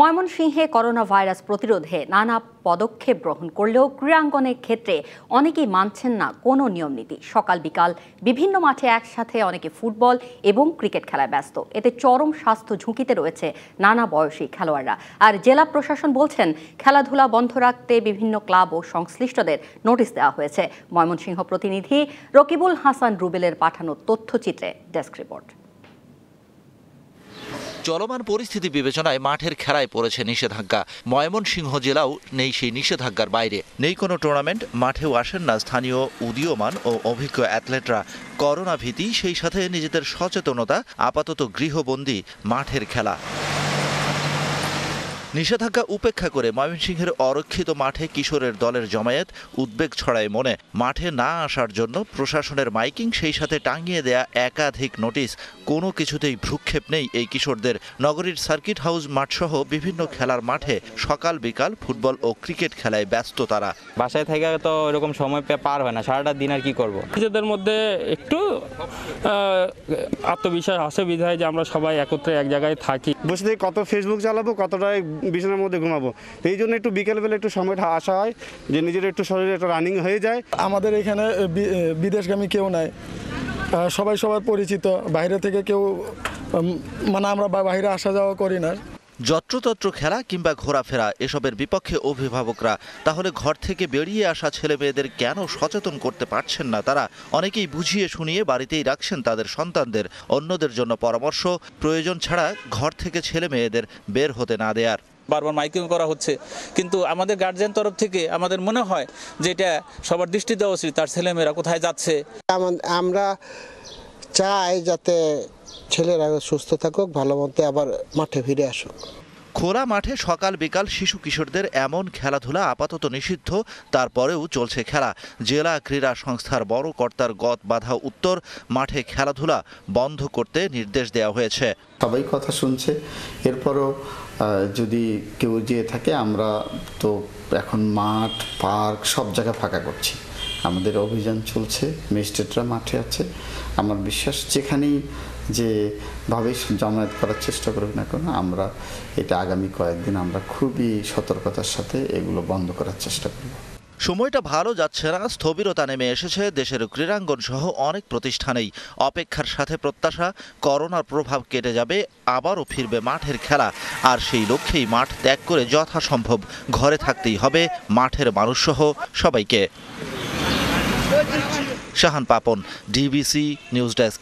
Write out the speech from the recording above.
ময়মনসিংহে corona virus প্রতিরোধে নানা পদক্ষেপ গ্রহণ করলেও ক্রীড়াঙ্গনের ক্ষেত্রে অনেকেই মানছেন না কোনো নিয়ম নীতি সকাল বিকাল বিভিন্ন মাঠে একসাথে অনেকে ফুটবল এবং ক্রিকেট খেলায় ব্যস্ত এতে চরম স্বাস্থ্য ঝুঁকিতে রয়েছে নানা বয়সী খেলোয়াড়রা আর জেলা প্রশাসন বলছেন খেলাধুলা বন্ধ রাখতে বিভিন্ন ক্লাব ও সংশ্লিষ্টদের নোটিশ দেওয়া হয়েছে ময়মনসিংহ প্রতিনিধি রকিবুল হাসান রুবেলের পাঠানো তথ্যচিত্রে ডেস্ক রিপোর্ট চলমান পরিস্থিতি বিবেচনায় মাঠের খেলায় পড়েছে নিষেধাজ্ঞা ময়মনসিংহ জেলাও নেই সেই নিষেধাজ্ঞার বাইরে নেই কোনো টুর্নামেন্ট মাঠেও আসেন না স্থানীয় উদীয়মান ও অভিজ্ঞ অ্যাথলেটরা করোনা ভীতি সেই সাথে নিজেদের সচেতনতা আপাতত গৃহবন্দী মাঠের খেলা নিষেধাজ্ঞা উপেক্ষা করে ময়মনসিংহের অরক্ষিত মাঠে কিশোরের দলের জমায়েত উদ্বেগ ছড়ায় মনে মাঠে না আসার জন্য প্রশাসনের মাইকিং সেই সাথে টাঙিয়ে দেয়া একাধিক নোটিশ কোনো কিছুতেই ভ্রুক্ষেপ নেই এই কিশোরদের নগরীর সার্কিট হাউস মাঠসহ বিভিন্ন খেলার মাঠে সকাল বিকাল ফুটবল ও ক্রিকেট খেলায় ব্যস্ত তারা বাসায় থেকে তো এরকম সময় পার হয় না সারাটা দিন আর কি করব নিজেদের মধ্যে একটু আত্মবিশ্বাস আছে বিধায় যে আমরা সবাই একত্রে এক জায়গায় থাকি বসে কত ফেসবুক চালাবো কতটা বিছানার মধ্যে ঘুমাবো এই জন্য একটু বিকেলবেলা একটু সময়টা আসা হয় যে নিজের একটু শরীরে একটা রানিং হয়ে যায় আমাদের এখানে বিদেশগামী কেউ নাই সবাই সবার পরিচিত বাইরে থেকে কেউ মানে আমরা বাইরে আসা যাওয়া করি না যত্রতত্র খেলা কিংবা ঘোরাফেরা এসবের বিপক্ষে অভিভাবকরা তাহলে ঘর থেকে বেরিয়ে আসা ছেলে মেয়েদের কেন সচেতন করতে পারছেন না তারা অনেকেই বুঝিয়ে শুনিয়ে বাড়িতেই রাখছেন তাদের সন্তানদের অন্যদের জন্য পরামর্শ প্রয়োজন ছাড়া ঘর থেকে ছেলে মেয়েদের বের হতে না দেয়ার বারবার মাইকিং করা হচ্ছে কিন্তু আমাদের গার্জেন তরফ থেকে আমাদের মনে হয় যে এটা সবার দৃষ্টি দেওয়া উচিত তার ছেলেমেয়েরা কোথায় যাচ্ছে আমরা চাই যাতে ছেলেরা সুস্থ থাকুক ভালো মতে আবার মাঠে ফিরে আসুক খোলা মাঠে সকাল বিকাল শিশু কিশোরদের এমন খেলাধুলা আপাতত নিষিদ্ধ তারপরেও চলছে খেলা জেলা ক্রীড়া সংস্থার বড় কর্তার গত বাধা উত্তর মাঠে খেলাধুলা বন্ধ করতে নির্দেশ দেওয়া হয়েছে সবাই কথা শুনছে এরপরও যদি কেউ যেয়ে থাকে আমরা তো এখন মাঠ পার্ক সব জায়গায় ফাঁকা করছি আমাদের অভিযান চলছে ম্যাজিস্ট্রেটরা মাঠে আছে আমার বিশ্বাস যেখানেই ভাবে জমায়েত করার চেষ্টা করুক না কেন আমরা এটা আগামী কয়েকদিন আমরা খুবই সতর্কতার সাথে এগুলো বন্ধ করার চেষ্টা করব সময়টা ভালো যাচ্ছে না স্থবিরতা নেমে এসেছে দেশের ক্রীড়াঙ্গন সহ অনেক প্রতিষ্ঠানেই অপেক্ষার সাথে প্রত্যাশা করোনার প্রভাব কেটে যাবে আবারও ফিরবে মাঠের খেলা আর সেই লক্ষ্যেই মাঠ ত্যাগ করে যথাসম্ভব ঘরে থাকতেই হবে মাঠের মানুষসহ সবাইকে Shahan Papon DBC news desk